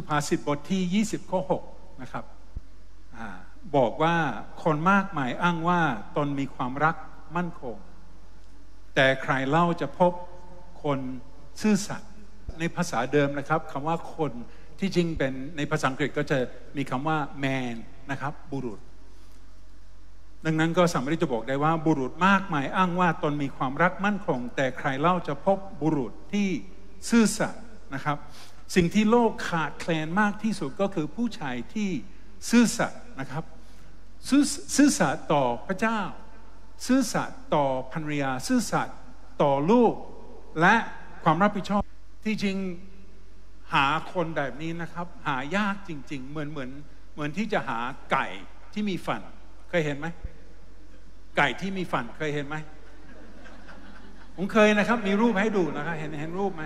สุภาษิตบทที่ 20 ข้อ 6 นะครับอบอกว่าคนมากมายอ้างว่าตนมีความรักมั่นคง แต่ใครเล่าจะพบคนซื่อสัตย์ ในภาษาเดิมนะครับคำว่าคนที่จริงเป็นในภาษาอังกฤษก็จะมีคำว่า man นะครับ บุรุษ ดังนั้นก็สามารถที่จะบอกได้ว่าบุรุษมากมายอ้างว่าตนมีความรักมั่นคง แต่ใครเล่าจะพบบุรุษที่ซื่อสัตย์นะครับสิ่งที่โลกขาดแคลนมากที่สุดก็คือผู้ชายที่ซื่อสัตย์นะครับ ซื่อสัตย์ต่อพระเจ้า ซื่อสัตย์ต่อภรรยา ซื่อสัตย์ต่อลูก และความรับผิดชอบที่จริงหาคนแบบนี้นะครับ หายากจริง ๆ เหมือนเหมือนเหมือนที่จะหาไก่ที่มีฟันเคยเห็นไหม ไก่ที่มีฟันเคยเห็นไหม ผมเคยนะครับมีรูปให้ดูนะครับ เห็นเห็นรูปไหม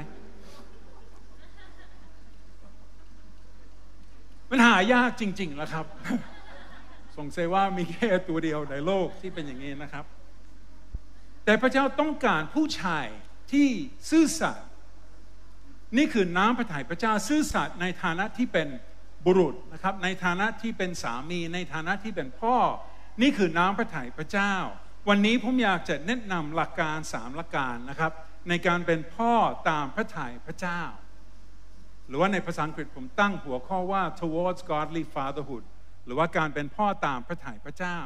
มันหายากจริงๆ แล้วครับ สงสัยว่ามีแค่ตัวเดียวในโลกที่เป็นอย่างนี้นะครับ แต่พระเจ้าต้องการผู้ชายที่ซื่อสัตย์ นี่คือน้ำพระทัยพระเจ้า ซื่อสัตย์ในฐานะที่เป็นบุรุษนะครับ ในฐานะที่เป็นสามี ในฐานะที่เป็นพ่อ นี่คือน้ำพระทัยพระเจ้า วันนี้ผมอยากจะแนะนำหลักการสามหลักการนะครับ ในการเป็นพ่อตามพระทัยพระเจ้ารือว่าในภาษาอังกฤษผมตั้งหัวข้อว่า towards godly fatherhood หรือว่าการเป็นพ่อตามพระถัยพระเจ้า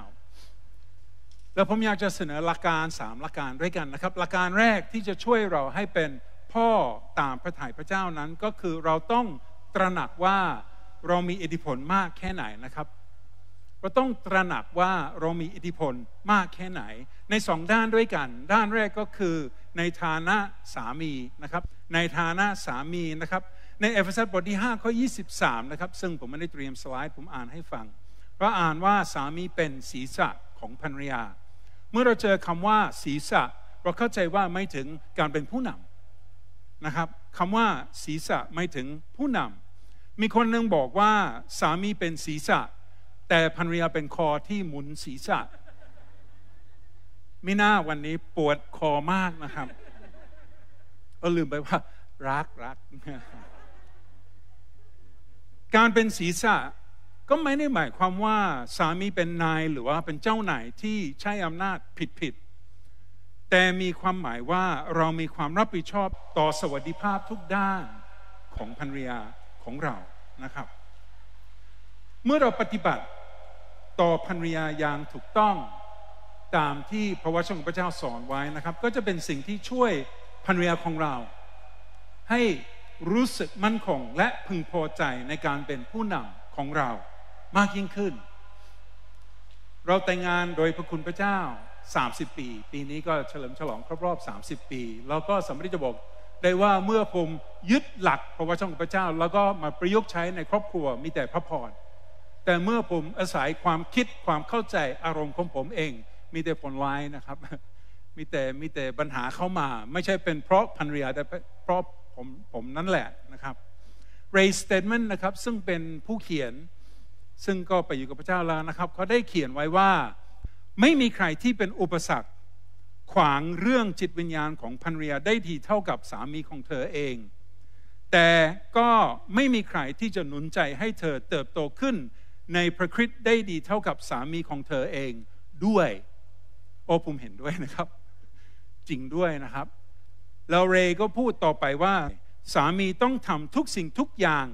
แล้วผมอยากจะเสนอหลักการสามหลักการด้วยกันนะครับหลักการแรกที่จะช่วยเราให้เป็นพ่อตามพระถัยพระเจ้านั้นก็คือเราต้องตระหนักว่าเรามีอิทธิพลมากแค่ไหนนะครับเราต้องตระหนักว่าเรามีอิทธิพลมากแค่ไหนในสองด้านด้วยกัน ด้านแรกก็คือในฐานะสามีนะครับ ในฐานะสามีนะครับในเอเฟซัสบทที่5ข้อ23 นะครับ ซึ่งผมไม่ได้เตรียมสไลด์ผมอ่านให้ฟังเราอ่านว่าสามีเป็นศีรษะของภรรยาเมื่อเราเจอคำว่า ศีรษะ เราเข้าใจว่าไม่ถึงการเป็นผู้นำนะครับคำว่าศีรษะไม่ถึงผู้นำมีคนนึงบอกว่าสามีเป็นศีรษะ แต่ภรรยาเป็นคอที่หมุนศีรษะไม่น่าวันนี้ปวดคอมากนะครับเออลืมไปว่ารักรักการเป็นศีรษะก็ไม่ได้หมายความว่าสามีเป็นนายหรือว่าเป็นเจ้านายที่ใช้อำนาจผิดๆ แต่มีความหมายว่าเรามีความรับผิดชอบต่อสวัสดิภาพทุกด้านของภรรยาของเรา นะครับ เมื่อเราปฏิบัติต่อภรรยาอย่างถูกต้องตามที่พระวจนะของพระเจ้าสอนไว้นะครับ ก็จะเป็นสิ่งที่ช่วยภรรยาของเราให้รู้สึกมั่นคงและพึงพอใจในการเป็นผู้นำของเรามากยิ่งขึ้น เราแต่งงานโดยพระคุณพระเจ้า30ปี ปีนี้ก็เฉลิมฉลองครบรอบ30 ปีแล้วก็สามารถจะบอกได้ว่าเมื่อผมยึดหลักพระวจนะของพระเจ้า แล้วก็มาประยุกต์ใช้ในครอบครัว มีแต่พระพร แต่เมื่อผมอาศัยความคิดความเข้าใจอารมณ์ของผมเอง มีแต่ผลร้ายนะครับ มีแต่มีแต่ปัญหาเข้ามา ไม่ใช่เป็นเพราะพันเรียแต่เพราะผมผมนั่นแหละนะครับย์สเตทเมนต์นะครับ ซึ่งเป็นผู้เขียนซึ่งก็ไปอยู่กับพระเจ้าแล้วนะครับเขาได้เขียนไว้ว่าไม่มีใครที่เป็นอุปสรรค ขวางเรื่องจิตวิญญาณของพันเรียได้ทีเท่ากับสามีของเธอเอง แต่ก็ไม่มีใครที่จะหนุนใจให้เธอเติบโตขึ้น ในพระคริสต์ได้ดีเท่ากับสามีของเธอเองด้วยโอ้ผมเห็นด้วยนะครับ จริงด้วยนะครับแล้วเรก็พูดต่อไปว่า สามีต้องทำทุกสิ่งทุกอย่าง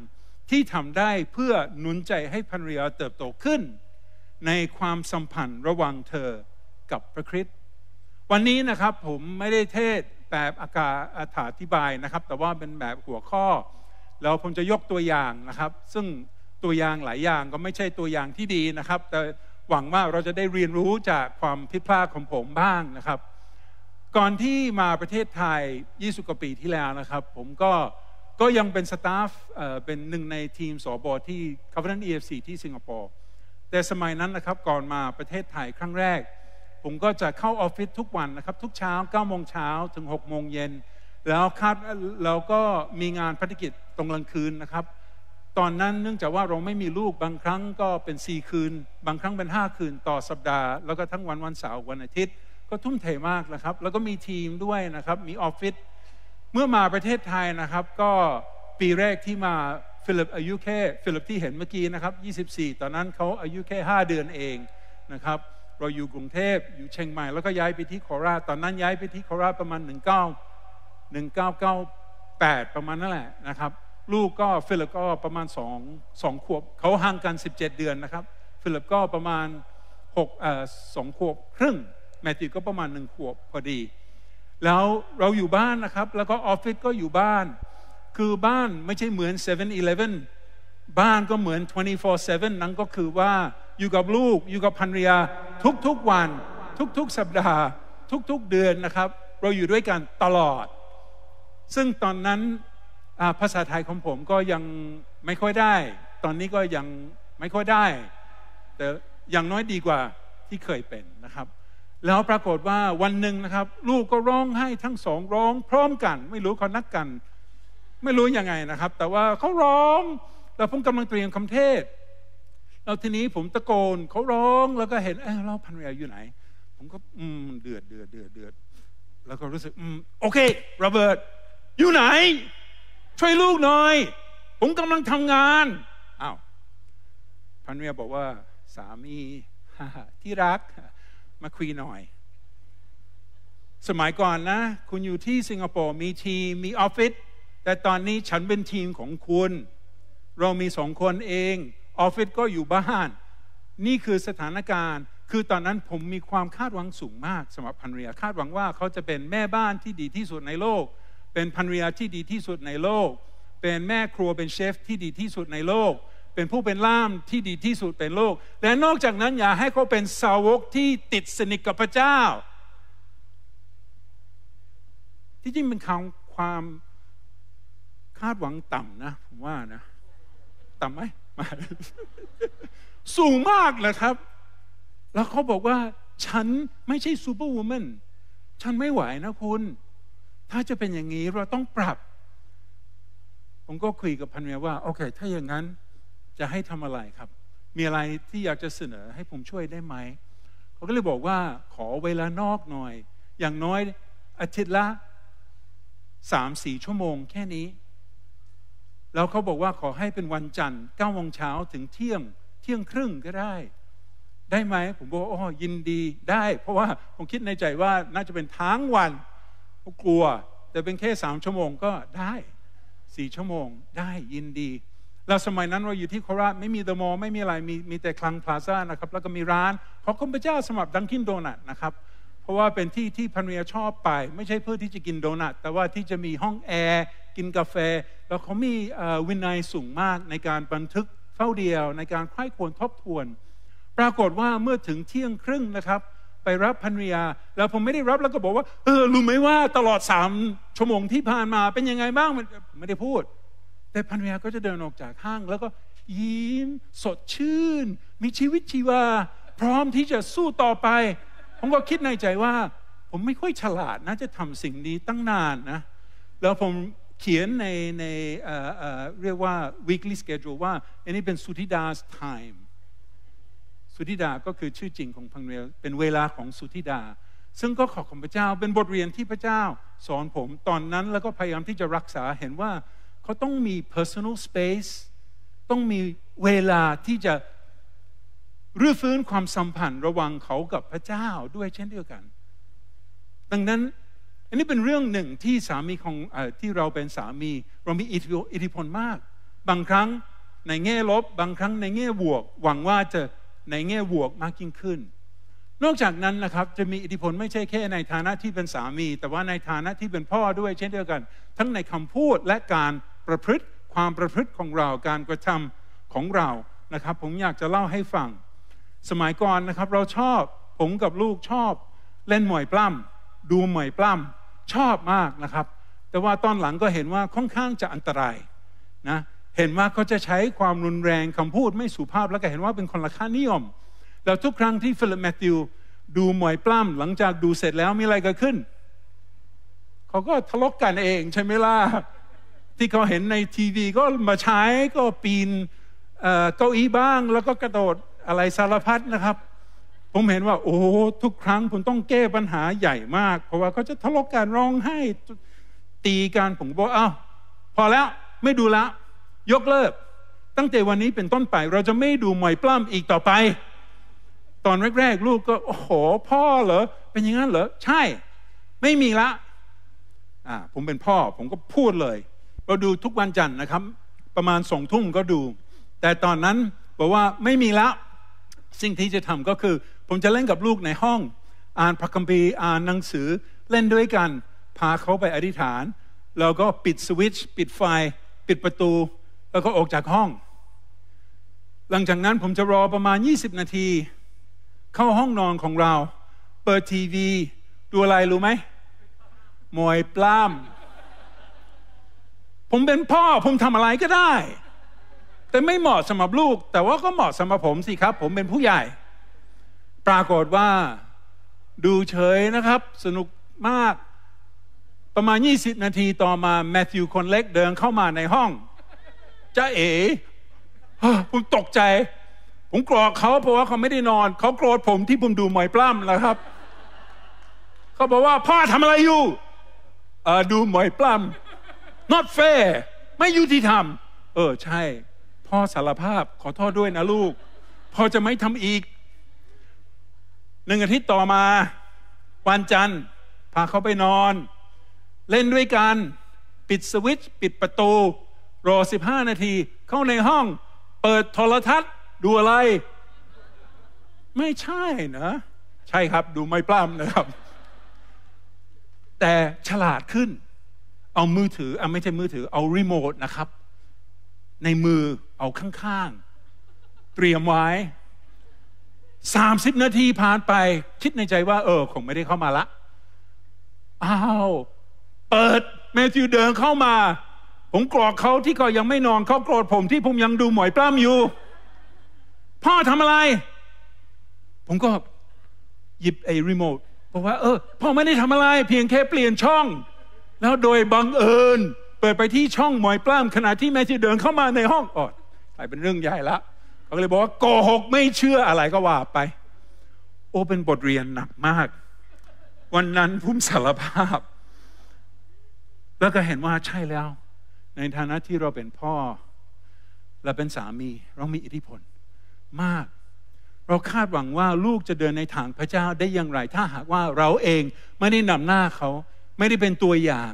ที่ทำได้เพื่อหนุนใจให้ภรรยาเติบโตขึ้น ในความสัมพันธ์ระหว่างเธอ กับพระคริสต์วันนี้นะครับผมไม่ได้เทศแบบอากาอาถาธิบายนะครับ แต่ว่าเป็นแบบหัวข้อแล้วผมจะยกตัวอย่างนะครับ ซึ่งตัวอย่างหลายอย่างก็ไม่ใช่ตัวอย่างที่ดีนะครับ แต่หวังว่าเราจะได้เรียนรู้จากความผิดพลาดของผมบ้างนะครับก่อนที่มาประเทศไทย 20กว่าปีที่แล้วนะครับ ผมก็ ก็ยังเป็นสตาฟเป็นหนึ่งในทีมสอบอที่ Covenant EFC ที่สิงคโปร์ แต่สมัยนั้นนะครับ ก่อนมาประเทศไทยครั้งแรก ผมก็จะเข้าออฟฟิศทุกวันนะครับ ทุกเช้า9โมงเช้าถึง6 โมงเย็น แล้วคาดเราก็มีงานภารกิจตรงกลางคืนนะครับ ตอนนั้นเนื่องจากว่าเราไม่มีลูก บางครั้งก็เป็น 4 คืน บางครั้งเป็น 5 คืน ต่อสัปดาห์ แล้วก็ทั้งวันวันเสาร์วันอาทิตย์ก็ทุ่มเทมากนะครับ แล้วก็มีทีมด้วยนะครับ มีออฟฟิศ เมื่อมาประเทศไทย นะครับ ก็ปีแรกที่มาฟิลิปอายุแค่ฟิลิปที่เห็นเมื่อกี้นะครับ24 ตอนนั้นเขาอายุแค่5เดือนเอง นะครับ เราอยู่กรุงเทพอยู่เชียงใหม่แล้วก็ย้ายไปที่โคราชตอนนั้นย้ายไปที่โคราชประมาณ 19 1998 ประมาณนั่นแหละนะครับ ลูกก็ฟิลิปก็ประมาณ2 2ขวบเขาห่างกัน 17 เดือนนะครับฟิลิปก็ประมาณ6เอ่อ2ขวบครึ่งแมทธิวก็ประมาณหนึ่งขวบพอดี แล้วเราอยู่บ้านนะครับ แล้วก็ออฟฟิศก็อยู่บ้าน คือบ้านไม่ใช่เหมือน7 e เ e ่ e บ้านก็เหมือน 24/7 นั่นก็คือว่าอยู่กับลูก อยู่กับภรรยา ทุก ๆ วัน ทุก ๆ สัปดาห์ ทุก ๆ เดือนนะครับ เราอยู่ด้วยกัน ตลอด ซึ่งตอนนั้นภาษาไทยของผมก็ยัง ไม่ค่อยได้ ตอนนี้ก็ยังไม่ค่อยได้ แต่อย่างน้อยดีกว่าที่เคยเป็นนะครับแล้วปรากฏว่าวันหนึ่งนะครับ ลูกก็ร้องไห้ทั้งสองร้องพร้อมกัน ไม่รู้เขานักกัน ไม่รู้ยังไงนะครับ แต่ว่าเขาร้องแล้วผมกำลังเตรียมคำเทศแล้วทีนี้ผมตะโกนเขาร้องแล้วก็เห็นเออเราพันเรียอยู่ไหน ผมก็อืมเดือด เดือดเดือดเดือด แล้วก็รู้สึกอืมโอเคระเบิดอยู่ไหน ช่วยลูกหน่อย ผมกำลังทำงานอ้าวพันเรียบอกว่า สามีที่รักมาคุยหน่อย สมัยก่อนนะ คุณอยู่ที่สิงคโปร์มีทีม มีออฟฟิศแต่ตอนนี้ฉันเป็นทีมของคุณ เรามีสองคนเองออฟฟิศก็อยู่บ้าน นี่คือสถานการณ์ คือตอนนั้นผมมีความคาดหวังสูงมากสำหรับพันเรียคาดหวังว่าเขาจะเป็นแม่บ้านที่ดีที่สุดในโลก เป็นพันเรียที่ดีที่สุดในโลก เป็นแม่ครัวเป็นเชฟที่ดีที่สุดในโลกเป็นผู้เป็นล่ามที่ดีที่สุดในโลก และนอกจากนั้นอย่าให้เขาเป็นสาวกที่ติดสนิทกับพระเจ้า ที่จริงเป็นคำความคาดหวังต่ำนะ ผมว่านะ ต่ำไหมสูงมากเลยครับ แล้วเขาบอกว่า ฉันไม่ใช่ซูเปอร์วูแมนฉันไม่ไหวนะคุณ ถ้าจะเป็นอย่างนี้เราต้องปรับ ผมก็คุยกับพันเมียว่า โอเค ถ้าอย่างนั้นจะให้ทำอะไรครับ มีอะไรที่อยากจะเสนอให้ผมช่วยได้ไหม เขาก็เลยบอกว่าขอเวลานอกหน่อย อย่างน้อย อาทิตย์ละสามสี่ชั่วโมง แค่นี้ แล้วเขาบอกว่าขอให้เป็นวันจันทร์เก้าโมงเช้าถึงเที่ยง เที่ยงครึ่งก็ได้ ได้ไหมผมบอกอ๋อยินดีได้เพราะว่าผมคิดในใจว่าน่าจะเป็นทั้งวัน กลัว แต่เป็นแค่สามชั่วโมงก็ได้สี่ชั่วโมง ได้ยินดีเราสมัยนั้นเราอยู่ที่โคราชไม่มีเดอะมอลไม่มีอะไรมีมีแต่คลังพลาซ่านะครับ แล้วก็มีร้านของคุณพระเจ้าสำหรับดังกินโดนัทนะครับ เพราะว่าเป็นที่ที่พันเรียชอบไป ไม่ใช่เพื่อที่จะกินโดนัทแต่ว่าที่จะมีห้องแอร์ กินกาแฟ แล้วเขามีวินัยสูงมากในการบันทึกเฝ้าเดียว ในการไข้ควรทบทวน ปรากฏว่าเมื่อถึงเที่ยงครึ่งนะครับ ไปรับพันเรียแล้วผมไม่ได้รับแล้วก็บอกว่าเออรู้ไหมว่าตลอดสามชั่วโมงที่ผ่านมาเป็นยังไงบ้างมไม่ได้พูดแต่ภรรยาก็จะเดินออกจากห้าง แล้วก็ยิ้มสดชื่น มีชีวิตชีวา พร้อมที่จะสู้ต่อไป ผมก็คิดในใจว่า ผมไม่ค่อยฉลาดนะจะทำสิ่งนี้ตั้งนานนะ แล้วผมเขียนในในเรียกว่า weekly schedule ว่าอันนี้เป็นสุธิดา 's time สุธิดาก็คือชื่อจริงของพังเีลเป็นเวลาของสุธิดา ซึ่งก็ขอบคุณพระเจ้าเป็นบทเรียนที่พระเจ้า สอนผมตอนนั้นแล้วก็พยายามที่จะรักษาเห็นว่าเขาต้องมี personal space ต้องมีเวลาที่จะรื้อฟื้นความสัมพันธ์ระหว่างเขากับพระเจ้าด้วยเช่นเดียวกัน ดังนั้นอันนี้เป็นเรื่องหนึ่งที่สามีของอที่เราเป็นสามี เรามีอิทธิพลมาก บางครั้งในแง่ลบ บางครั้งในแง่บวกหวังว่าจะในแง่บวกมากยิ่งขึ้น นอกจากนั้นนะครับจะมีอิทธิพลไม่ใช่แค่ ในฐานะที่เป็นสามี แต่ว่าในฐานะที่เป็นพ่อด้วยเช่นเดียวกัน ทั้งในคำพูดและการประพฤติความประพฤติของเราการกระทำของเรานะครับ ผมอยากจะเล่าให้ฟัง สมัยก่อนนะครับ เราชอบผมกับลูกชอบ เล่นหมวยปล้ำดูหมวยปล้ำชอบมากนะครับ แต่ว่าตอนหลังก็เห็นว่าค่อนข้างจะอันตรายนะเห็นว่าเขาจะใช้ความรุนแรงคำพูดไม่สุภาพแล้วก็เห็นว่าเป็นคนละค่านิยม แล้วทุกครั้งที่ฟิลิปแมตติวดูหมวยปล้ำหลังจากดูเสร็จแล้วมีอะไรเกิดขึ้น เขาก็ทะเลาะกกันเอง ใช่ไหมล่ะที่เขาเห็นในทีวีก็มาใช้ก็ปีนเก้าอี้บ้างแล้วก็กระโดดอะไรสารพัดนะครับ ผมเห็นว่า โอ้ทุกครั้งผมต้องแก้ปัญหาใหญ่มาก เพราะว่าเขาจะทะเลาะกันร้องไห้ตีกันผมบอกเอ้าพอแล้วไม่ดูละยกเลิกตั้งแต่วันนี้เป็นต้นไป เราจะไม่ดูมวยปล้ำอีกต่อไป ตอนแรก ๆ ลูกก็ โอ้โหพ่อเหรอ เป็นอย่างนั้นเหรอใช่ ไม่มีละอ่าผมเป็นพ่อ ผมก็พูดเลยเราดูทุกวันจันทร์นะครับ ประมาณสองทุ่มก็ดู แต่ตอนนั้นบอกว่าไม่มีแล้ว สิ่งที่จะทำก็คือ ผมจะเล่นกับลูกในห้อง อ่านพระคัมภีร์อ่านหนังสือเล่นด้วยกัน พาเขาไปอธิษฐาน แล้วก็ปิดสวิตช์ปิดไฟปิดประตูแล้วก็ออกจากห้อง หลังจากนั้นผมจะรอประมาณ 20 นาที เข้าห้องนอนของเรา เปิดทีวี ดูอะไรรู้ไหมมวยปล้ำผมเป็นพ่อผมทำอะไรก็ได้ แต่ไม่เหมาะสำหรับลูก แต่ว่าก็เหมาะสำหรับผมสิครับ ผมเป็นผู้ใหญ่ ปรากฏว่าดูเฉยนะครับ สนุกมาก ประมาณ 20 นาที ต่อมาแมทธิวคนเล็กเดินเข้ามาในห้องจ้าเอ๋ผมตกใจ ผมกรอกเขา เพราะว่าเขาไม่ได้นอน เขาโกรธผมที่ผมดูมอยปล้ำแล้วครับ เขาบอกว่าพ่อทำอะไรอยู่ดูมอยปล้ำ not fair ไม่ยุติธรรม เออใช่ พ่อสารภาพขอโทษด้วยนะลูก พ่อจะไม่ทำอีก หนึ่งอาทิตย์ต่อมา วันจันทร์ พาเขาไปนอน เล่นด้วยกัน ปิดสวิตช์ปิดประตู รอ 15 นาที เข้าในห้อง เปิดโทรทัศน์ ดูอะไร ไม่ใช่นะ ใช่ครับดูไม่ปล้ำนะครับ แต่ฉลาดขึ้นเอามือถือเอาไม่ใช่มือถือเอารีโมทนะครับ ในมือเอาข้างๆ เตรียมไว้สสามิบนาทีผ่านไป คิดในใจว่า เออคงไม่ได้เข้ามาละอ้าวเปิดแมทธิวเดินเข้ามา ผมกรอกเขาที่ก็ยังไม่นอนเขาโกรธผมที่ผมยังดูหมอยปล้ำอยู่ พ่อทำอะไร ผมก็ หยิบไอ้รีโมทบอกว่าเออพ่อไม่ได้ทำอะไรเพียงแค่เปลี่ยนช่องแล้วโดยบังเอิญเปิดไปที่ช่องหมอยปล้ามขณะที่แม่ชีเดินเข้ามาในห้องอดกลายเป็นเรื่องใหญ่ละเขาเลยบอกว่าโกหกไม่เชื่ออะไรก็ว่าไป โอ้เป็นบทเรียนหนักมาก วันนั้นพุ่มสารภาพ แล้วก็เห็นว่าใช่แล้ว ในฐานะที่เราเป็นพ่อ และเป็นสามีเรามีอิทธิพลมาก เราคาดหวังว่าลูกจะเดินในทางพระเจ้าได้อย่างไร ถ้าหากว่าเราเองไม่ได้นำหน้าเขาไม่ได้เป็นตัวอย่าง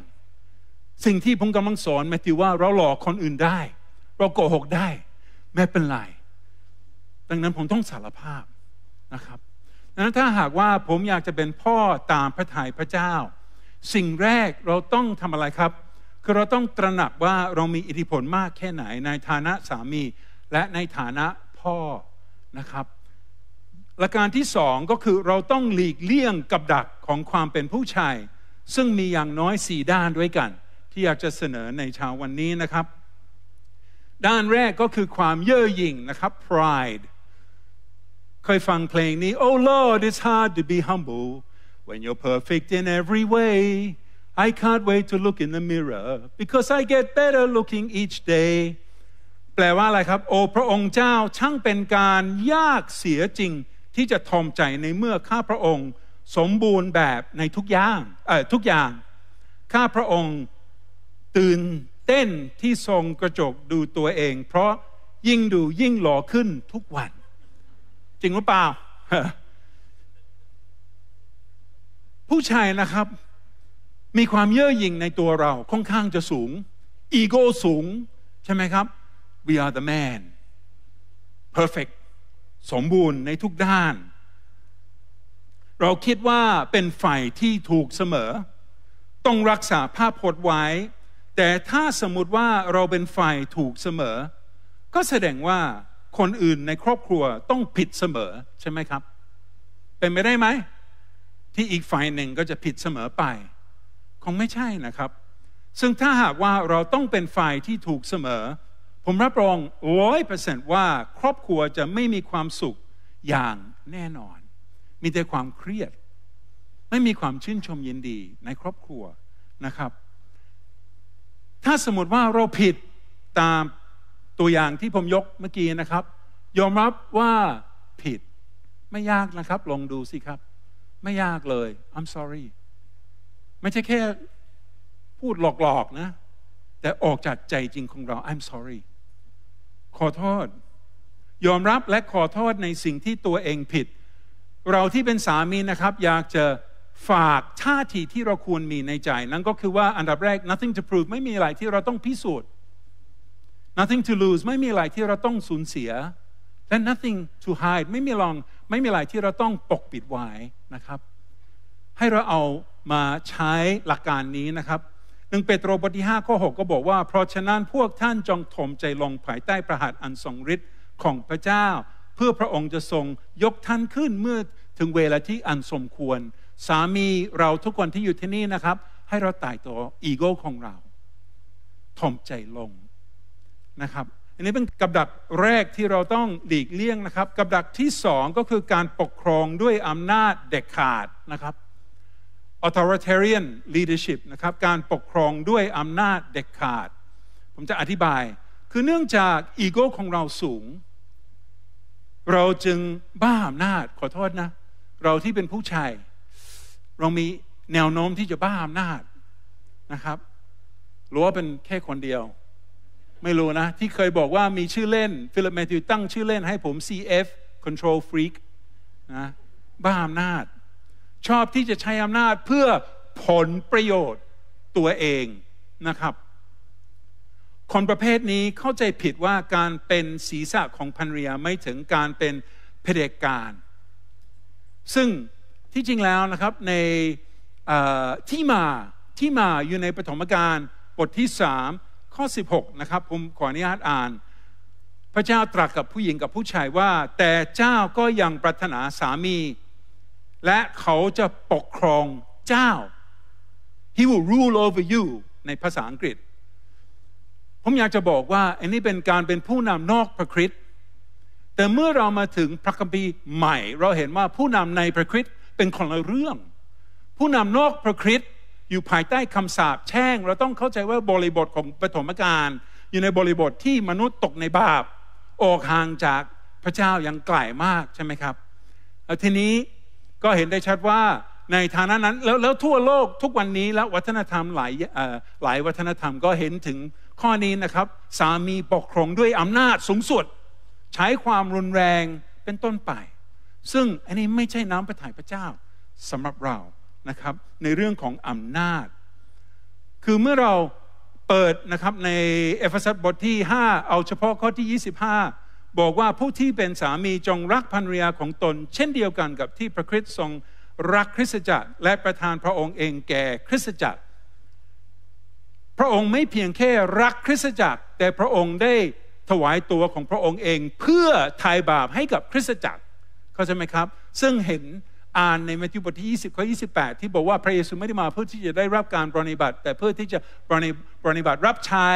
สิ่งที่ผมกำลังสอนแมทธิวว่าเราหลอกคนอื่นได้ เราโกหกได้ไม่เป็นไรดังนั้นผมต้องสารภาพนะครับดังนั้นถ้าหากว่าผมอยากจะเป็นพ่อตามพระทัยพระเจ้า สิ่งแรกเราต้องทำอะไรครับ คือเราต้องตระหนักว่าเรามีอิทธิพลมากแค่ไหน ในฐานะสามีและในฐานะพ่อนะครับและการที่สองก็คือเราต้องหลีกเลี่ยงกับดักของความเป็นผู้ชายซึ่งมีอย่างน้อย4ด้านด้วยกัน ที่อยากจะเสนอในเช้าวันนี้นะครับ ด้านแรกก็คือความเย่อหยิ่งนะครับ pride เคยฟังเพลงนี้ Oh Lord it's hard to be humble when you're perfect in every way I can't wait to look in the mirror because I get better looking each day แปลว่าอะไรครับ โอ้พระองค์เจ้าช่างเป็นการยากเสียจริง ที่จะทอมใจในเมื่อข้าพระองค์สมบูรณ์แบบในทุกอย่างทุกอย่าง ข้าพระองค์ตื่นเต้นที่ทรงกระจกดูตัวเอง เพราะยิ่งดูยิ่งหล่อขึ้นทุกวัน จริงหรือเปล่า ผู้ชายนะครับ มีความเย่อหยิ่งในตัวเราค่อนข้างจะสูง อีโก้สูงใช่ไหมครับ we are the man perfect สมบูรณ์ในทุกด้านเราคิดว่าเป็นฝ่ายที่ถูกเสมอ ต้องรักษาภาพพจน์ไว้ แต่ถ้าสมมติว่าเราเป็นฝ่ายถูกเสมอ ก็แสดงว่าคนอื่นในครอบครัวต้องผิดเสมอใช่ไหมครับ เป็นไปได้ไหม ที่อีกฝ่ายหนึ่งก็จะผิดเสมอไป คงไม่ใช่นะครับ ซึ่งถ้าหากว่าเราต้องเป็นฝ่ายที่ถูกเสมอ ผมรับรองร้อยเปอร์เซนต์ว่าครอบครัวจะไม่มีความสุขอย่างแน่นอนมีแต่ความเครียด ไม่มีความชื่นชมยินดีในครอบครัวนะครับ ถ้าสมมติว่าเราผิดตามตัวอย่างที่ผมยกเมื่อกี้นะครับ ยอมรับว่าผิด ไม่ยากนะครับลองดูสิครับ ไม่ยากเลย I'm sorry ไม่ใช่แค่พูดหลอกๆนะ แต่ออกจากใจจริงของเรา I'm sorry ขอโทษ ยอมรับและขอโทษในสิ่งที่ตัวเองผิดเราที่เป็นสามีนะครับอยากจะฝากท่าทีที่เราควรมีในใจ นั่นก็คือว่าอันดับแรก nothing to prove ไม่มีอะไรที่เราต้องพิสูจน์ nothing to lose ไม่มีอะไรที่เราต้องสูญเสียและ nothing to hide ไม่มีลองไม่มีอะไรที่เราต้องปกปิดไว้นะครับให้เราเอามาใช้หลักการนี้นะครับหนึ่งเปโตรบทที่5ข้อ6ก็บอกว่าเพราะฉะนั้นพวกท่านจงถ่มใจลงภายใต้ประหัตอันทรงฤทธิ์ของพระเจ้าเพื่อพระองค์จะทรงยกท่านขึ้นเมื่อถึงเวลาที่อันสมควร สามีเราทุกคนที่อยู่ที่นี่นะครับ ให้เราตายต่ออีโก้ของเราถ่อมใจลงนะครับอันนี้เป็นกับดักแรกที่เราต้องหลีกเลี่ยงนะครับ กับดักที่สองก็คือการปกครองด้วยอำนาจเด็ดขาดนะครับ authoritarian leadership นะครับการปกครองด้วยอำนาจเด็ดขาด ผมจะอธิบายคือเนื่องจากอีโก้ของเราสูงเราจึงบ้าอำนาจขอโทษนะ เราที่เป็นผู้ชาย เรามีแนวโน้มที่จะบ้าอำนาจนะครับรู้ว่าเป็นแค่คนเดียว ไม่รู้นะ ที่เคยบอกว่ามีชื่อเล่นฟิลแมติวตั้งชื่อเล่นให้ผม CF Control Freak นะบ้าอำนาจ ชอบที่จะใช้อำนาจเพื่อผลประโยชน์ตัวเองนะครับคนประเภทนี้เข้าใจผิดว่าการเป็นศีรษะของภรรยาไม่ถึงการเป็นเผด็จการ ซึ่งที่จริงแล้วนะครับ ในที่มาที่มาอยู่ในปฐมกาลบทที่ 3 ข้อ 16 นะครับผมขออนุญาตอ่านพระเจ้าตรัสกับผู้หญิงกับผู้ชายว่า แต่เจ้าก็ยังปรารถนาสามี และเขาจะปกครองเจ้า he will rule over you ในภาษาอังกฤษผมอยากจะบอกว่าอันนี้เป็นการเป็นผู้นำนอกพระคริสต์แต่เมื่อเรามาถึงพระคัมภีร์ใหม่ เราเห็นว่าผู้นำในพระคริสต์เป็นคนละเรื่อง ผู้นำนอกพระคริสต์อยู่ภายใต้คำสาปแช่งเราต้องเข้าใจว่าบริบทของปฐมกาลอยู่ในบริบทที่มนุษย์ตกในบาปออกห่างจากพระเจ้าอย่างไกลมากใช่ไหมครับแล้วทีนี้ก็เห็นได้ชัดว่าในฐานะนั้นแล้วแล้วทั่วโลกทุกวันนี้แล้ววัฒนธรรมหลายหลายวัฒนธรรมก็เห็นถึงข้อนี้นะครับ สามีปกครองด้วยอำนาจสูงสุด ใช้ความรุนแรงเป็นต้นไป ซึ่ง อันนี้ไม่ใช่น้ำพระทัยพระเจ้าสำหรับเรานะครับในเรื่องของอำนาจ คือเมื่อเราเปิดนะครับในเอเฟซัสบทที่ 5 เอาเฉพาะข้อที่ 25 บอกว่าผู้ที่เป็นสามีจงรักภรรยาของตน เช่นเดียวกันกับที่พระคริสต์ทรงรักคริสตจักรและประทานพระองค์เองแก่คริสตจักรพระองค์ไม่เพียงแค่รักคริสตจักร แต่พระองค์ได้ถวายตัวของพระองค์เองเพื่อไถ่บาปให้กับคริสตจักรเข้าใจไหมครับซึ่งเห็นอ่านในมัทธิวบทที่20ข้อ28 ที่บอกว่าพระเยซูไม่ได้มาเพื่อที่จะได้รับการปรนิบัติ แต่เพื่อที่จะปรนิปรนิบัติรับใช้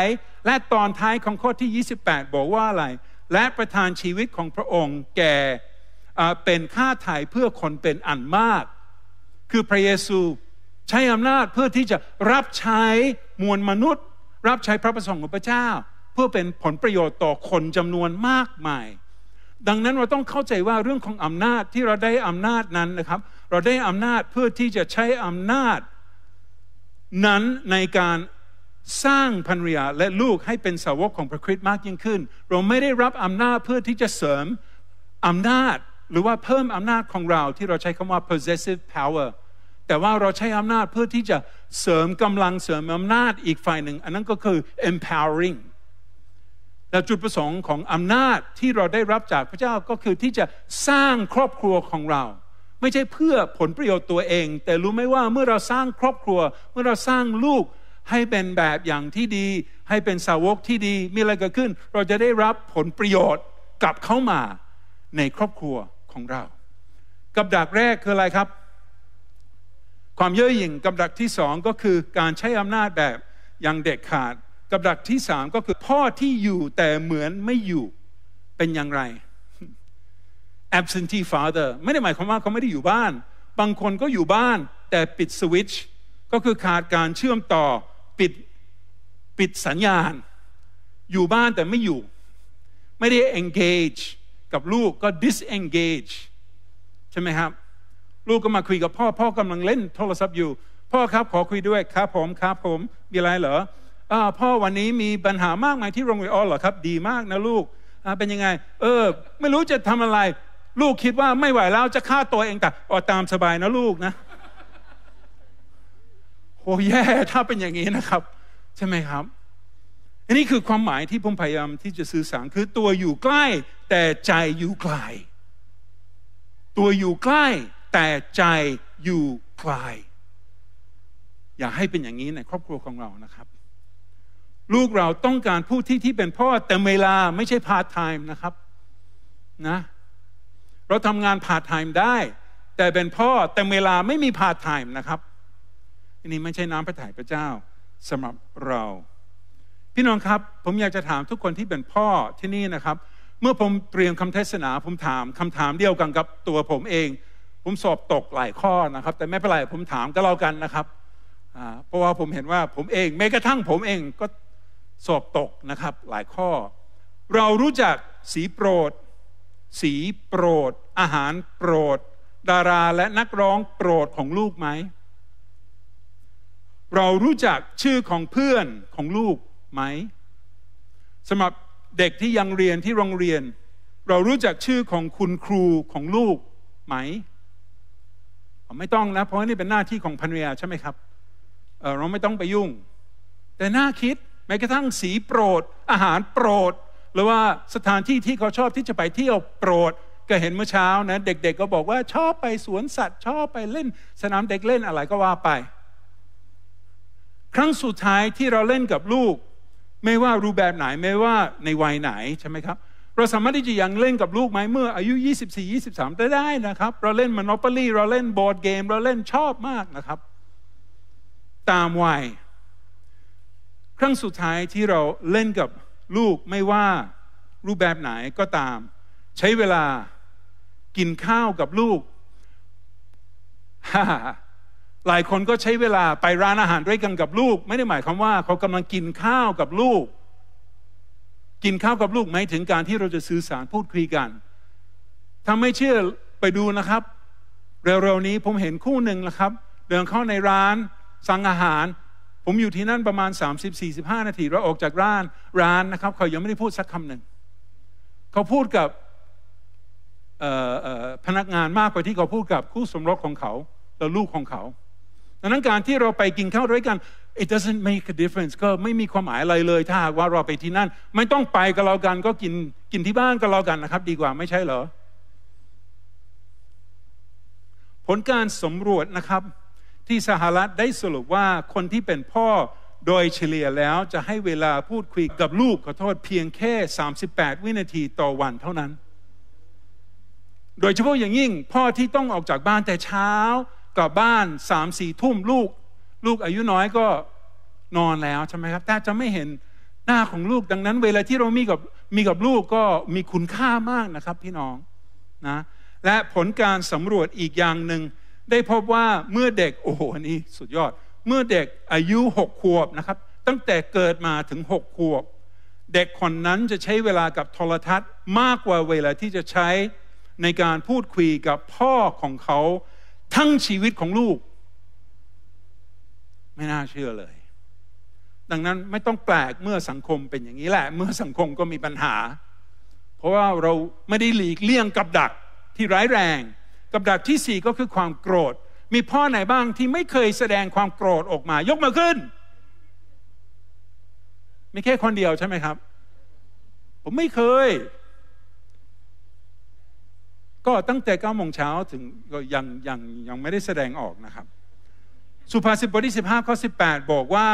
และตอนท้ายของข้อที่ 28 บอกว่าอะไร และประทานชีวิตของพระองค์แก่เป็นค่าไถ่เพื่อคนเป็นอันมาก คือพระเยซูใช้อำนาจเพื่อที่จะรับใช้มวลมนุษย์ รับใช้พระประสงค์ของพระเจ้า เพื่อเป็นผลประโยชน์ต่อคนจำนวนมากมายดังนั้นเราต้องเข้าใจว่าเรื่องของอำนาจที่เราได้อำนาจนั้นนะครับ เราได้อำนาจเพื่อที่จะใช้อำนาจ นั้นในการสร้างภรรยาและลูกให้เป็นสาวกของพระคริสต์มากยิ่งขึ้น เราไม่ได้รับอำนาจเพื่อที่จะเสริมอำนาจหรือว่าเพิ่มอำนาจของเรา ที่เราใช้คำว่า possessive power แต่ว่าเราใช้อำนาจเพื่อที่จะเสริมกำลังเสริมอำนาจอีกฝ่ายหนึ่งอันนั้นก็คือ empowering แต่จุดประสงค์ของอำนาจที่เราได้รับจากพระเจ้าก็คือที่จะสร้างครอบครัวของเรา ไม่ใช่เพื่อผลประโยชน์ตัวเอง แต่รู้ไหมว่าเมื่อเราสร้างครอบครัว เมื่อเราสร้างลูกให้เป็นแบบอย่างที่ดี ให้เป็นสาวกที่ดีมีอะไรเกิดขึ้น เราจะได้รับผลประโยชน์กลับเข้ามาในครอบครัวของเรากับดักแรกคืออะไรครับความเย่อหยิ่งกับดักที่สองก็คือการใช้อำนาจแบบยังเด็ดขาดกับดักที่สามก็คือพ่อที่อยู่แต่เหมือนไม่อยู่เป็นอย่างไร absentee father ไม่ได้หมายความว่าเขาไม่ได้อยู่บ้าน บางคนก็อยู่บ้าน แต่ปิดสวิตช์ก็คือขาดการเชื่อมต่อ ปิด ปิดสัญญาณ อยู่บ้านแต่ไม่อยู่ ไม่ได้ engage กับลูกก็ disengage ใช่ไหมครับลูกก็มาคุยกับพ่อพ่อกำลังเล่นโทรศัพท์อยู่พ่อครับขอคุยด้วยครับผมครับ ผม มีอะไรเหรอพ่อ วันนี้มีปัญหามาก มายที่โรงเรียนอ๋อเหรอครับ ดีมากนะลูก เป็นยังไง เออ ไม่รู้จะทำอะไร ลูกคิดว่าไม่ไหวแล้วจะฆ่าตัวเองแต่ออตามสบายนะลูกนะ โอ้แย่ ถ้าเป็นอย่างนี้นะครับ ใช่ไหมครับ อันนี้คือความหมายที่ผมพยายามที่จะสื่อสารคือ ตัวอยู่ใกล้ แต่ใจอยู่ไกลตัวอยู่ใกล้แต่ใจอยู่คลายอย่าให้เป็นอย่างนี้ในครอบครัวของเรานะครับ ลูกเราต้องการผู้ที่ที่เป็นพ่อแต่เวลาไม่ใช่พาร์ทไทม์นะครับนะเราทำงานพาร์ทไทม์ได้ แต่เป็นพ่อแต่เวลาไม่มีพาร์ทไทม์นะครับอันนี้ไม่ใช่น้ำพระทัยพระเจ้าสำหรับเรา พี่น้องครับผมอยากจะถามทุกคนที่เป็นพ่อที่นี่นะครับ เมื่อผมเตรียมคำเทศนา ผมถามคำถามเดียวกันกับตัวผมเองผมสอบตกหลายข้อนะครับ แต่ไม่เป็นไรผมถามก็แล้วกันนะครับเพราะว่าผมเห็นว่าผมเองแม้กระทั่งผมเองก็สอบตกนะครับ หลายข้อ เรารู้จักสีโปรด สีโปรด อาหารโปรด ดารา และนักร้องโปรดของลูกไหมเรารู้จักชื่อของเพื่อนของลูกไหมสำหรับเด็กที่ยังเรียนที่โรงเรียน เรารู้จักชื่อของคุณครูของลูกไหมไม่ต้องนะเพราะนี่เป็นหน้าที่ของภรรยาใช่ไหมครับเเราไม่ต้องไปยุ่ง แต่น่าคิดแม้กระทั่งสีโปรด อาหารโปรด หรือว่าสถานที่ที่เขาชอบที่จะไปเที่ยวโปรดก็เห็นเมื่อเช้านะ เด็ก ๆ ก็บอกว่าชอบไปสวนสัตว์ชอบไปเล่น สนามเด็กเล่นอะไรก็ว่าไป ครั้งสุดท้ายที่เราเล่นกับลูก ไม่ว่ารูปแบบไหนไม่ว่าในวัยไหนใช่ไหมครับเราสามารถที่จะยังเล่นกับลูกไหมเมื่ออายุ 24 23 ได้ได้นะครับเราเล่นมอนอปลี่เราเล่นบอร์ดเกม เราเล่นชอบมากนะครับ ตามวัยครั้งสุดท้ายที่เราเล่นกับลูกไม่ว่ารูปแบบไหนก็ตาม ใช้เวลากินข้าวกับลูก หลายคนก็ใช้เวลาไปร้านอาหารด้วยกันกับลูก ไม่ได้หมายความว่าเขากำลังกินข้าวกับลูกกินข้าวกับลูกไหมถึงการที่เราจะสื่อสารพูดคุยกันถ้าไม่เชื่อไปดูนะครับ เร็ว ๆนี้ผมเห็นคู่หนึ่งนะครับ เดินเข้าในร้านสั่งอาหาร ผมอยู่ที่นั่นประมาณ30-45นาทีเราออกจากร้านร้านนะครับ เขายังไม่ได้พูดสักคำหนึ่งเขาพูดกับพนักงานมากกว่าที่เขาพูดกับคู่สมรสของเขาและลูกของเขาดังนั้นการที่เราไปกินข้าวด้วยกัน it doesn't make a difference ก็ไม่มีความหมายอะไรเลยถ้าหากว่าเราไปที่นั่น ไม่ต้องไปกับเรากันก็กินกินที่บ้านกับเรากันนะครับ ดีกว่า ไม่ใช่เหรอ ผลการสำรวจนะครับ ที่สหรัฐได้สรุปว่า คนที่เป็นพ่อโดยเฉลี่ยแล้ว จะให้เวลาพูดคุยกับลูกขอโทษ เพียงแค่ 38 วินาทีต่อวันเท่านั้น โดยเฉพาะอย่างยิ่ง พ่อที่ต้องออกจากบ้านแต่เช้ากลับบ้านสามสี่ทุ่มลูกลูกอายุน้อยก็นอนแล้วใช่ไหมครับแต่จะไม่เห็นหน้าของลูก ดังนั้นเวลาที่เรามีกับมีกับลูกก็มีคุณค่ามากนะครับพี่น้องนะและผลการสำรวจอีกอย่างหนึ่งได้พบว่าเมื่อเด็กโอ้โหนี่สุดยอด เมื่อเด็กอายุหกขวบนะครับ ตั้งแต่เกิดมาถึงหกขวบ เด็กคนนั้นจะใช้เวลากับโทรทัศน์ มากกว่าเวลาที่จะใช้ในการพูดคุยกับพ่อของเขาทั้งชีวิตของลูกไม่น่าเชื่อเลย ดังนั้นไม่ต้องแปลกเมื่อสังคมเป็นอย่างนี้แหละ เมื่อสังคมก็มีปัญหา เพราะว่าเราไม่ได้หลีกเลี่ยงกับดักที่ร้ายแรง กับดักที่สี่ก็คือความโกรธ มีพ่อไหนบ้างที่ไม่เคยแสดงความโกรธออกมา ยกมาขึ้น ไม่แค่คนเดียวใช่ไหมครับ ผมไม่เคย ก็ตั้งแต่เก้าโมงเช้าถึงยังยังยังไม่ได้แสดงออกนะครับสุภาษิตบทที่15ข้อ18บอกว่า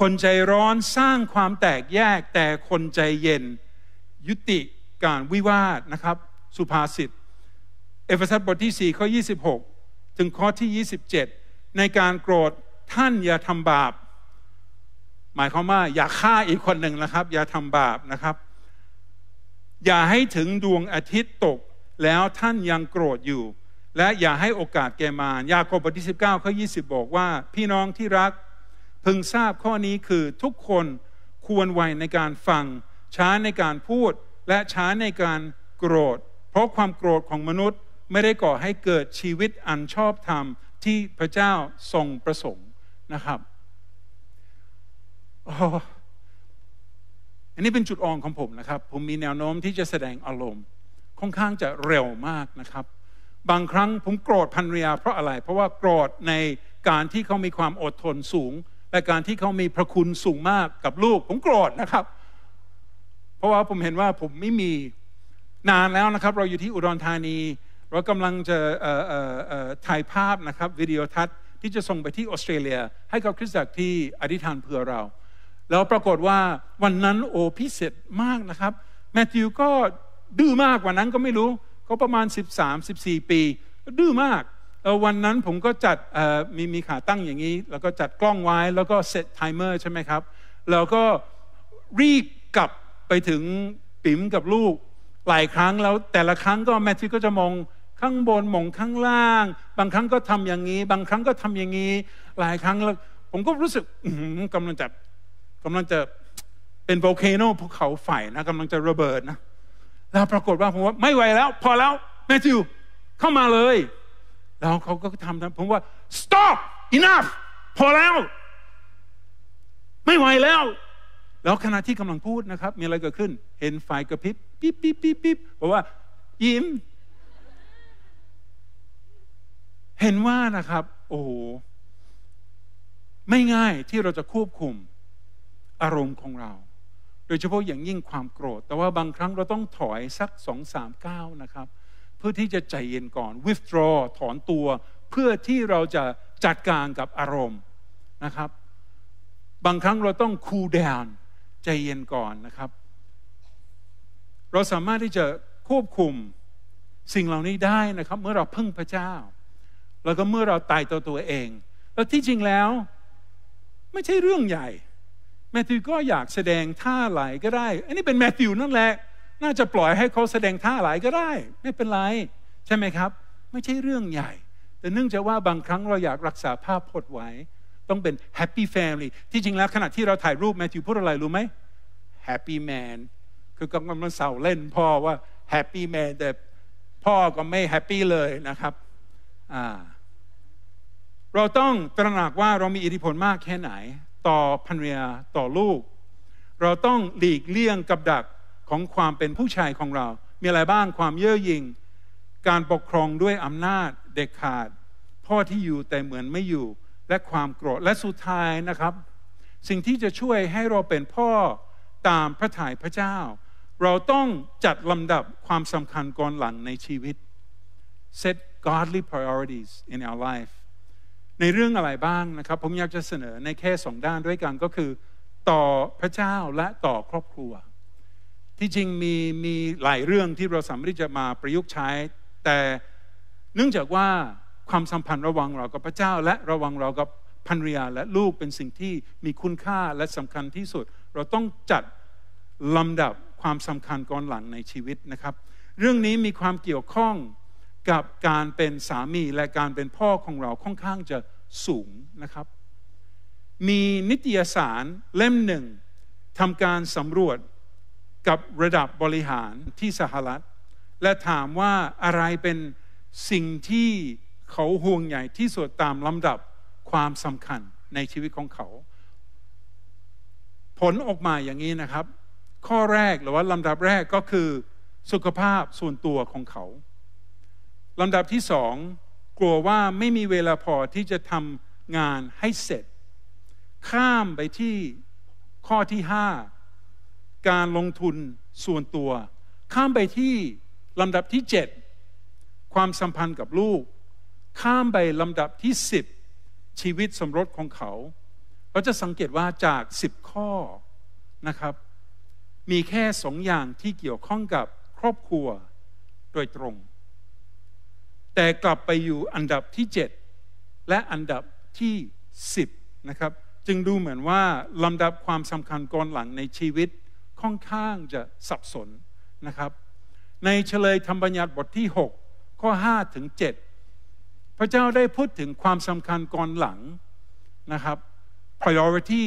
คนใจร้อนสร้างความแตกแยกแต่คนใจเย็น ยุติการวิวาทนะครับ สุภาษิตเอเฟซัสบทที่4ข้อ26 ถึงข้อที่ 27 ในการโกรธท่านอย่าทำบาป หมายความว่าอย่าฆ่าอีกคนหนึ่งนะครับ อย่าทำบาปนะครับ อย่าให้ถึงดวงอาทิตย์ตกแล้วท่านยังโกรธอยู่และอย่าให้โอกาสแก่มารยาโคบบทที่19ข้อ20 บอกว่า พี่น้องที่รัก พึงทราบข้อนี้คือทุกคนควรไวในการฟัง ช้าในการพูด และช้าในการโกรธ เพราะความโกรธของมนุษย์ไม่ได้ก่อให้เกิดชีวิตอันชอบธรรมที่พระเจ้าทรงประสงค์นะครับอันนี้เป็นจุดอ่อนของผมนะครับ ผมมีแนวโน้มที่จะแสดงอารมณ์ ค่อนข้างจะเร็วมากนะครับบางครั้งผมโกรธพเรรยาเพราะอะไร เพราะว่าโกรธในการที่เขามีความอดทนสูง และการที่เขามีพระคุณสูงมากกับลูกผมโกรธนะครับ เพราะว่าผมเห็นว่าผมไม่มีนานแล้วนะครับ เราอยู่ที่อุดรธานี เรากำลังจะถ่ายภาพนะครับวิดีโอทัศน์ที่จะส่งไปที่ออสเตรเลีย ให้กับคริสตจักรที่อธิษฐานเพื่อเรา แล้วปรากฏว่าวันนั้นโอพิเศษมากนะครับแมทธิวก็ดื้อมากกว่านั้นก็ไม่รู้เขาประมาณ 13-14 ปีดื้อมากวันนั้นผมก็จัดมีมีขาตั้งอย่างนี้ แล้วก็จัดกล้องไว้แล้วก็เซตไทเมอร์ใช่ไหมครับ แล้วก็รีบกลับไปถึงปิ๋มกับลูกหลายครั้งแล้วแต่ละครั้งก็แมทธิวก็จะมองข้างบนมองข้างล่าง บางครั้งก็ทำอย่างนี้บางครั้งก็ทำอย่างนี้หลายครั้งแล้วผมก็รู้สึกกำลังจะกำลังจะเป็นโวลเคโนภูเขาไฟนะกำลังจะระเบิดนะแล้วปรากฏว่าผมว่า ไม่ไหวแล้ว พอแล้วแมทธิวเข้ามาเลย แล้วเขาก็ทำนะผมว่า stop enough พอแล้ว ไม่ไหวแล้ว แล้วขณะที่กำลังพูดนะครับ มีอะไรเกิดขึ้น เห็นไฟกระพริบปิ๊บปิ๊บปิ๊บปิ๊บบอกว่า ยิ้มเห็นว่านะครับ โอ้โห ไม่ง่ายที่เราจะควบคุมอารมณ์ของเราโดยเฉพาะอย่างยิ่งความโกรธ แต่ว่าบางครั้งเราต้องถอยสักสองสามก้าวนะครับ เพื่อที่จะใจเย็นก่อน withdraw ถอนตัว เพื่อที่เราจะจัดการกับอารมณ์นะครับ บางครั้งเราต้อง cool down ใจเย็นก่อนนะครับ เราสามารถที่จะควบคุมสิ่งเหล่านี้ได้นะครับ เมื่อเราพึ่งพระเจ้า แล้วก็เมื่อเราตายตัวตัวเอง แล้วที่จริงแล้วไม่ใช่เรื่องใหญ่แมทธิวก็อยากแสดงท่าไหลก็ได้ อันนี้เป็นแมทธิวนั่นแหละ น่าจะปล่อยให้เขาแสดงท่าไหลก็ได้ ไม่เป็นไรใช่ไหมครับ ไม่ใช่เรื่องใหญ่ แต่เนื่องจากว่าบางครั้งเราอยากรักษาภาพพจน์ไว้ ต้องเป็นแฮปปี้แฟมิลี่ที่จริงแล้วขณะที่เราถ่ายรูปแมทธิวพูดอะไรรู้ไหมแฮปปี้แมน คือกำลังเสาเล่นพ่อว่าแฮปปี้แมนแต่พ่อก็ไม่แฮปปี้เลยนะครับ เราต้องตระหนักว่าเรามีอิทธิพลมากแค่ไหนต่อภรรยาต่อลูก เราต้องหลีกเลี่ยงกับดักของความเป็นผู้ชายของเรา มีอะไรบ้างความเย่อหยิ่งการปกครองด้วยอำนาจเด็กขาด พ่อที่อยู่แต่เหมือนไม่อยู่และความโกรธและสุดท้ายนะครับ สิ่งที่จะช่วยให้เราเป็นพ่อตามพระถ่ายพระเจ้า เราต้องจัดลำดับความสำคัญก่อนหลังในชีวิต set godly priorities in our life ในเรื่องอะไรบ้างนะครับ ผมอยากจะเสนอในแค่สองด้านด้วยกันก็คือต่อพระเจ้าและต่อครอบครัว ที่จริงมี มีหลายเรื่องที่เราสามารถที่จะมาประยุกต์ใช้ แต่เนื่องจากว่าความสัมพันธ์ระหว่างเรากับพระเจ้า และระหว่างเรากับภรรยาและลูกเป็นสิ่งที่มีคุณค่าและสำคัญที่สุด เราต้องจัดลำดับความสำคัญก่อนหลังในชีวิตนะครับเรื่องนี้มีความเกี่ยวข้องกับการเป็นสามีและการเป็นพ่อของเราค่อนข้างจะสูงนะครับ มีนิตยสารเล่มหนึ่งทำการสำรวจกับระดับบริหารที่สหรัฐและถามว่าอะไรเป็นสิ่งที่เขา ห่วง ใหญ่ ที่สุดตามลำดับความสำคัญในชีวิตของเขา ผลออกมาอย่างนี้นะครับ ข้อแรก หรือว่าลำดับแรกก็คือสุขภาพส่วนตัวของเขาลำดับที่สองกลัวว่าไม่มีเวลาพอที่จะทำงานให้เสร็จ ข้ามไปที่ข้อที่ห้าการลงทุนส่วนตัว ข้ามไปที่ลำดับที่เจ็ดความสัมพันธ์กับลูก ข้ามไปลำดับที่สิบชีวิตสมรสของเขาเราจะสังเกตว่าจากสิบข้อนะครับมีแค่สองอย่างที่เกี่ยวข้องกับครอบครัวโดยตรงแต่กลับไปอยู่อันดับที่ 7 และอันดับที่ 10นะครับจึงดูเหมือนว่า ลำดับความสำคัญก่อนหลังในชีวิตค่อนข้างจะสับสนนะครับ ในเฉลยธรรมบัญญัติบทที่ 6 ข้อ 5 ถึง 7 พระเจ้าได้พูดถึงความสำคัญก่อนหลังนะครับ priority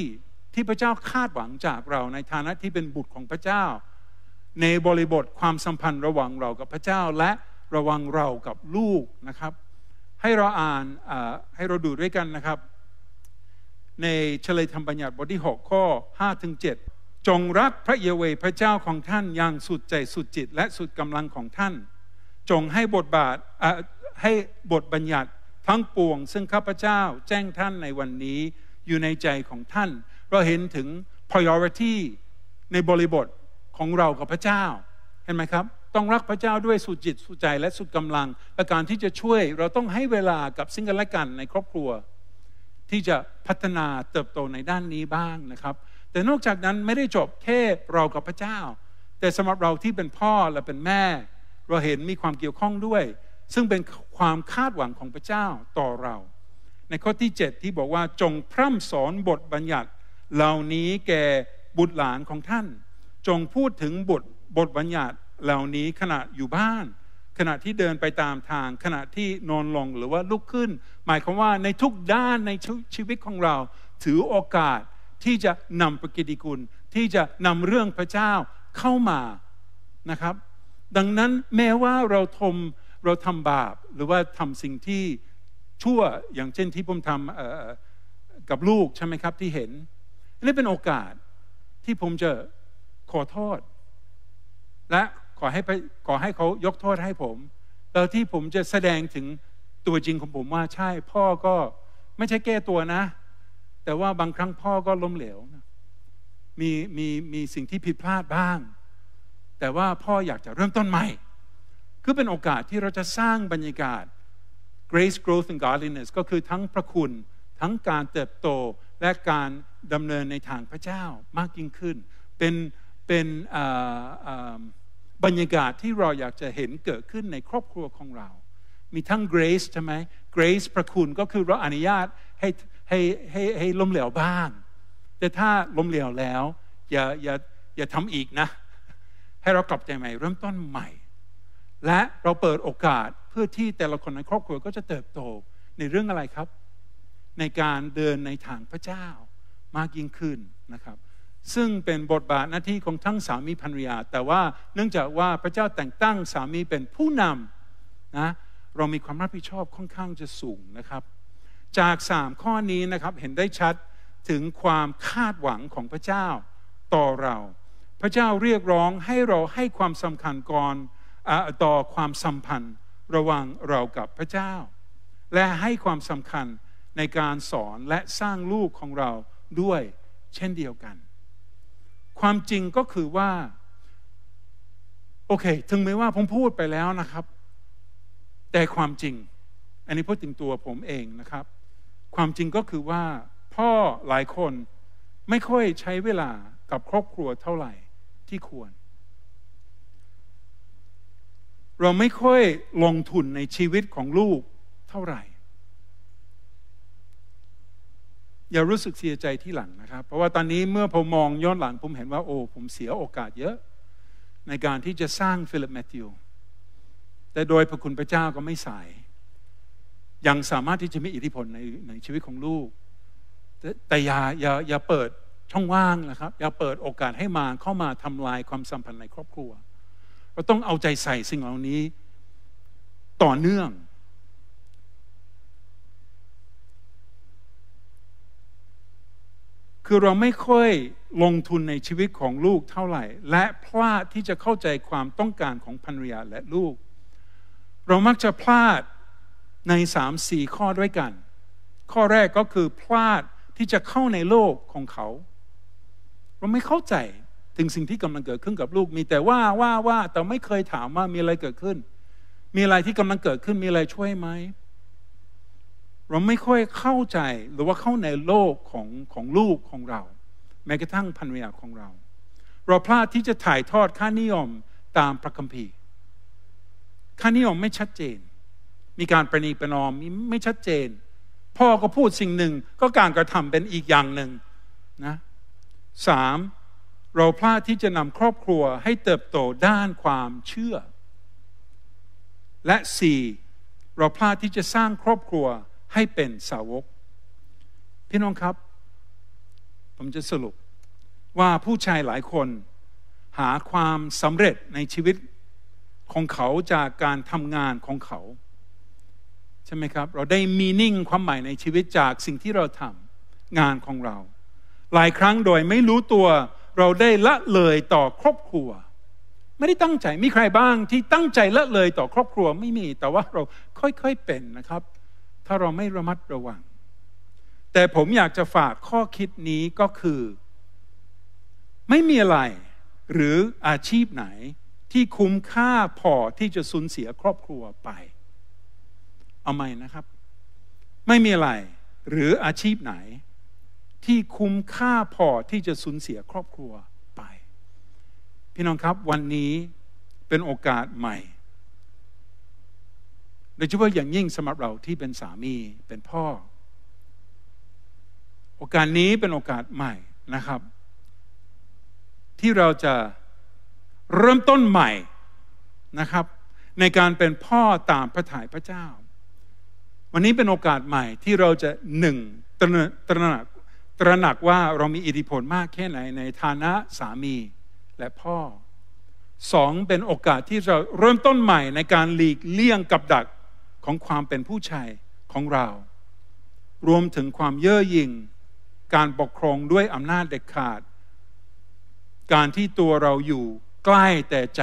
ที่พระเจ้าคาดหวังจากเราในฐานะที่เป็นบุตรของพระเจ้า ในบริบทความสัมพันธ์ระหว่างเรากับพระเจ้าและระวังเรากับลูกนะครับ ให้เราอ่านให้เราดูด้วยกันนะครับ ในเฉลยธรรมบัญญัติบทที่ 6 ข้อ5ถึง7จงรักพระเยเวพระเจ้าของท่าน อย่างสุดใจสุดจิตและสุดกำลังของท่าน จงให้บทบาทให้บทบัญญัติทั้งปวงซึ่งข้าพเจ้าแจ้งท่านในวันนี้อยู่ในใจของท่านเราเห็นถึง priority ในบริบทของเรา กับพระเจ้าเห็นไหมครับต้องรักพระเจ้าด้วยสุดจิตสุดใจและสุดกำลังและการที่จะช่วยเราต้องให้เวลากับซิ่งกันและกันในครอบครัว ที่จะพัฒนาเติบโตในด้านนี้บ้างนะครับ แต่นอกจากนั้นไม่ได้จบแค่เรากับพระเจ้า แต่สำหรับเราที่เป็นพ่อและเป็นแม่ เราเห็นมีความเกี่ยวข้องด้วย ซึ่งเป็นความคาดหวังของพระเจ้าต่อเรา ในข้อที่ 7 ที่บอกว่าจงพร่ำสอนบทบัญญัติ เหล่านี้แก่บุตรหลานของท่าน จงพูดถึงบทบทบัญญัติเหล่านี้ขณะอยู่บ้านขณะที่เดินไปตามทาง ขณะที่นอนลงหรือว่าลุกขึ้น หมายความว่าในทุกด้านในชีวิตของเราถือโอกาสที่จะนำประกิติคุณ ที่จะนำเรื่องพระเจ้าเข้ามานะครับ ดังนั้นแม้ว่าเราทมเราทำบาปหรือว่าทำสิ่งที่ชั่วอย่างเช่นที่ผมทำกับลูกใช่ไหมครับที่เห็น นี่เป็นโอกาสที่ผมจะขอโทษและขอให้ขอให้เขายกโทษให้ผมแล้วที่ผมจะแสดงถึงตัวจริงของผมว่าใช่พ่อก็ไม่ใช่แก้ตัวนะ แต่ว่าบางครั้งพ่อก็ล้มเหลวนะมีมีมีสิ่งที่ผิดพลาดบ้าง แต่ว่าพ่ออยากจะเริ่มต้นใหม่ คือเป็นโอกาสที่เราจะสร้างบรรยากาศ grace growth and godliness ก็คือทั้งพระคุณ ทั้งการเติบโต และการดำเนินในทางพระเจ้ามากยิ่งขึ้น เป็นเป็นอ่าอ่าบรรยากาศที่เราอยากจะเห็นเกิดขึ้นในครอบครัวของเรา มีทั้ง grace ใช่ไหม grace พระคุณก็คือเราอนุญาตให้ให้ให้ให้ล้มเหลวบ้าง แต่ถ้าล้มเหลวแล้วอย่าอย่าอย่าทำอีกนะ ให้เรากลับใจใหม่เริ่มต้นใหม่ และเราเปิดโอกาสเพื่อที่แต่ละคนในครอบครัวก็จะเติบโตในเรื่องอะไรครับ ในการเดินในทางพระเจ้ามากยิ่งขึ้นนะครับซึ่งเป็นบทบาทหน้าที่ของทั้งสามีภรรยาแต่ว่าเนื่องจากว่าพระเจ้าแต่งตั้งสามีเป็นผู้นำนะเรามีความรับผิดชอบค่อนข้างจะสูงนะครับ จากสามข้อนี้นะครับเห็นได้ชัดถึงความคาดหวังของพระเจ้าต่อเรา พระเจ้าเรียกร้องให้เราให้ความสำคัญก่อนอต่อความสัมพันธ์ระหว่างเรากับพระเจ้า และให้ความสำคัญในการสอนและสร้างลูกของเราด้วยเช่นเดียวกันความจริงก็คือว่า โอเค ถึงแม้ว่าผมพูดไปแล้วนะครับ แต่ความจริง อันนี้พูดถึงตัวผมเองนะครับ ความจริงก็คือว่า พ่อหลายคนไม่ค่อยใช้เวลากับครอบครัวเท่าไหร่ที่ควร เราไม่ค่อยลงทุนในชีวิตของลูกเท่าไหร่อย่ารู้สึกเสียใจที่หลังนะครับ เพราะว่าตอนนี้เมื่อผมมองย้อนหลัง ผมเห็นว่าโอ้ผมเสียโอกาสเยอะในการที่จะสร้างฟิลิปแมทธิว แต่โดยพระคุณพระเจ้าก็ไม่สายยังสามารถที่จะมีอิทธิพลในในชีวิตของลูก แต่แตอย่าอย่าอย่าเปิดช่องว่างนะครับ อย่าเปิดโอกาสให้มาเข้ามาทำลายความสัมพันธ์ในครอบครัว เราต้องเอาใจใส่สิ่งเหล่านี้ต่อเนื่องคือเราไม่ค่อยลงทุนในชีวิตของลูกเท่าไหร่ และพลาดที่จะเข้าใจความต้องการของภรรยาและลูก เรามักจะพลาดในสามสี่ข้อด้วยกัน ข้อแรกก็คือพลาดที่จะเข้าในโลกของเขา เราไม่เข้าใจถึงสิ่งที่กำลังเกิดขึ้นกับลูกมีแต่ว่าว่าว่า แต่ไม่เคยถามว่ามีอะไร เกิดขึ้น มีอะไรที่กำลังเกิดขึ้นมีอะไรช่วยไหมเราไม่ค่อยเข้าใจหรือว่าเข้าในโลกของของลูกของเรา แม้กระทั่งภรรยาของเรา เราพลาดที่จะถ่ายทอดค่านิยมตามพระคัมภีร์ค่านิยมไม่ชัดเจน มีการประนีประนอมไม่ชัดเจน พ่อก็พูดสิ่งหนึ่งก็การกระทำเป็นอีกอย่างหนึ่งนะสามเราพลาดที่จะนำครอบครัวให้เติบโตด้านความเชื่อ และสี่เราพลาดที่จะสร้างครอบครัวให้เป็นสาวกพี่น้องครับ ผมจะสรุปว่าผู้ชายหลายคนหาความสำเร็จในชีวิตของเขาจากการทำงานของเขา ใช่ไหมครับ เราได้มีนิ่งความหมายในชีวิตจากสิ่งที่เราทำงานของเรา หลายครั้งโดยไม่รู้ตัวเราได้ละเลยต่อครอบครัว ไม่ได้ตั้งใจมีใครบ้างที่ตั้งใจละเลยต่อครอบครัวไม่มี แต่ว่าเราค่อยๆเป็นนะครับถ้าเราไม่ระมัดระวัง แต่ผมอยากจะฝากข้อคิดนี้ก็คือ ไม่มีอะไรหรืออาชีพไหน ที่คุ้มค่าพอที่จะสูญเสียครอบครัวไป เอาใหม่นะครับ ไม่มีอะไร หรืออาชีพไหน ที่คุ้มค่าพอที่จะสูญเสียครอบครัวไป พี่น้องครับ วันนี้เป็นโอกาสใหม่ดยเฉพาะอย่างยิ่งสัครเราที่เป็นสามีเป็นพ่อ โอกาสนี้เป็นโอกาสใหม่นะครับ ที่เราจะเริ่มต้นใหม่นะครับ ในการเป็นพ่อตามพระถ่ายพระเจ้า วันนี้เป็นโอกาสใหม่ที่เราจะหนึ่งตระตระหนักตระหนักว่าเรามีอิทธิพลมากแค่ไหนในฐานะสามีและพ่อสองเป็นโอกาสที่เราเริ่มต้นใหม่ในการหลีกเลี่ยงกับดักของความเป็นผู้ชายของเรา รวมถึงความเย่อหยิ่ง การปกครองด้วยอำนาจเด็ดขาด การที่ตัวเราอยู่ใกล้แต่ใจ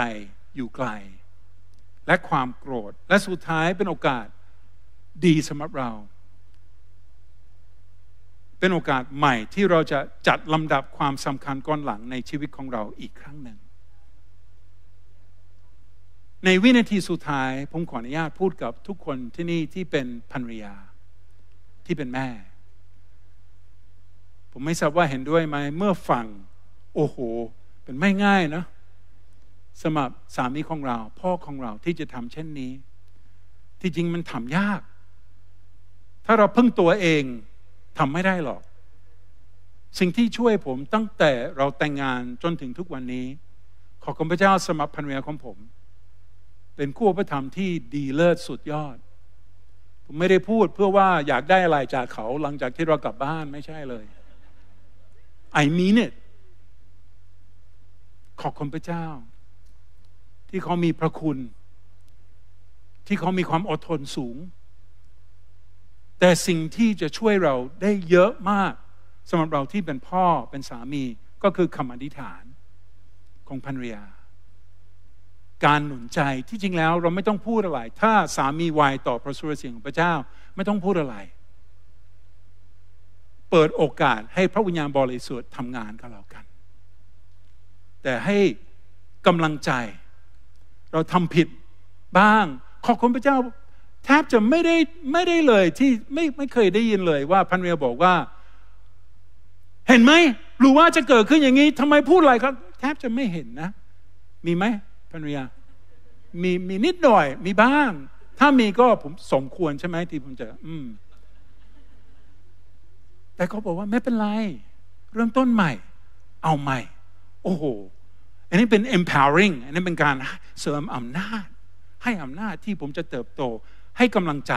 อยู่ไกล และความโกรธ และสุดท้ายเป็นโอกาสดีสำหรับเรา เป็นโอกาสใหม่ที่เราจะจัดลำดับความสำคัญก้อนหลังในชีวิตของเราอีกครั้งหนึ่งในวินาทีสุดท้าย ผมขออนุญาตพูดกับทุกคนที่นี่ที่เป็นภรรยาที่เป็นแม่ ผมไม่ทราบว่าเห็นด้วยไหมเมื่อฟัง โอ้โห เป็นไม่ง่ายนะ สมรับสามีของเรา พ่อของเราที่จะทำเช่นนี้ ที่จริงมันทำยาก ถ้าเราพึ่งตัวเองทำไม่ได้หรอก สิ่งที่ช่วยผมตั้งแต่เราแต่งงานจนถึงทุกวันนี้ ขอบคุณพระเจ้าสัหรับภรรยาของผมเป็นคู่พระธรรมที่ดีเลิศสุดยอด ผมไม่ได้พูดเพื่อว่าอยากได้อะไรจากเขาหลังจากที่เรากลับบ้านไม่ใช่เลย I mean it ขอบคุณพระเจ้า ที่เขามีพระคุณ ที่เขามีความอดทนสูง แต่สิ่งที่จะช่วยเราได้เยอะมากสำหรับเราที่เป็นพ่อเป็นสามี ก็คือคำอธิษฐานของภรรยาการหนุนใจที่จริงแล้วเราไม่ต้องพูดอะไร ถ้าสามีวายต่อพระสุรเสียงของพระเจ้า ไม่ต้องพูดอะไร เปิดโอกาสให้พระวิญญาณบริสุทธิ์ทำงานกับเรากัน แต่ให้กำลังใจเราทำผิดบ้างขอบคุณพระเจ้า แทบจะไม่ได้ไม่ได้เลยที่ไม่ไม่เคยได้ยินเลย ว่าพันเรียบอกว่าเห็นไหมรู้ว่าจะเกิดขึ้นอย่างนี้ทำไมพูดอะไรครับ แทบจะไม่เห็นนะ มีไหมภรรยามีมีนิดหน่อย มีบ้างถ้ามีก็ผมสมควรใช่ไหมที่ผมจะ อืมแต่เขาบอกว่าไม่เป็นไร เริ่มต้นใหม่ เอาใหม่ โอ้โห อันนี้เป็น empowering อันนี้เป็นการ เสริมอำนาจ ให้อำนาจที่ผมจะเติบโต ให้กำลังใจ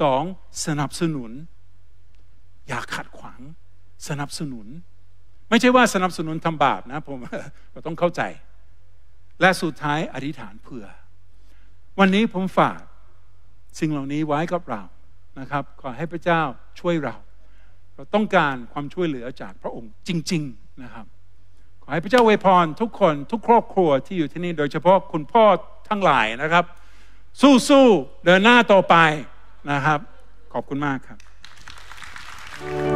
สองสนับสนุน อย่าขัดขวาง สนับสนุน ไม่ใช่ว่าสนับสนุนทำบาปนะผมเราต้องเข้าใจและสุดท้ายอธิษฐานเผื่อ วันนี้ผมฝากสิ่งเหล่านี้ไว้กับเรานะครับขอให้พระเจ้าช่วยเรา เราต้องการความช่วยเหลือจากพระองค์จริง ๆนะครับ ขอให้พระเจ้าอวยพรทุกคนทุกครอบครัวที่อยู่ที่นี่ โดยเฉพาะคุณพ่อทั้งหลายนะครับ สู้ๆเดินหน้าต่อไปนะครับ ขอบคุณมากครับ